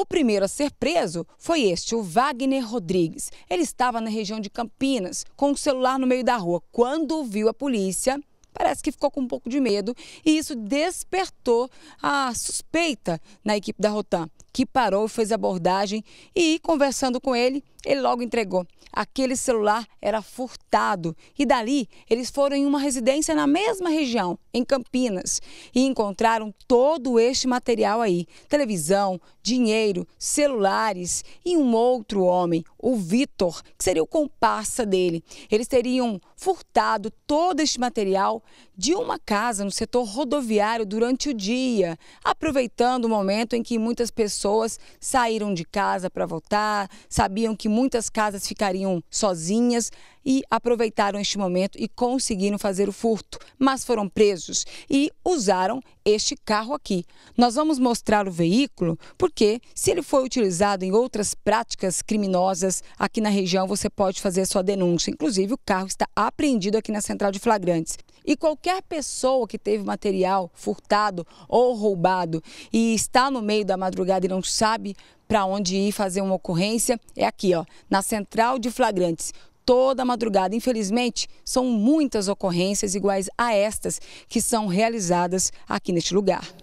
O primeiro a ser preso foi este, o Wagner Rodrigues. Ele estava na região de Campinas com o um celular no meio da rua. Quando viu a polícia, parece que ficou com um pouco de medo e isso despertou a suspeita na equipe da Rotan que parou e fez abordagem e conversando com ele, ele logo entregou. Aquele celular era furtado e dali eles foram em uma residência na mesma região, em Campinas, e encontraram todo este material aí: televisão, dinheiro, celulares e um outro homem, o Vitor, que seria o comparsa dele. Eles teriam furtado todo este material de uma casa no setor rodoviário durante o dia, aproveitando o momento em que muitas pessoas pessoas saíram de casa para votar, sabiam que muitas casas ficariam sozinhas e aproveitaram este momento e conseguiram fazer o furto, mas foram presos e usaram este carro aqui. Nós vamos mostrar o veículo porque se ele foi utilizado em outras práticas criminosas aqui na região, você pode fazer sua denúncia. Inclusive, o carro está apreendido aqui na central de flagrantes. E qualquer pessoa que teve material furtado ou roubado e está no meio da madrugada e não sabe para onde ir fazer uma ocorrência, é aqui, ó, na central de flagrantes toda a madrugada. Infelizmente, são muitas ocorrências iguais a estas que são realizadas aqui neste lugar.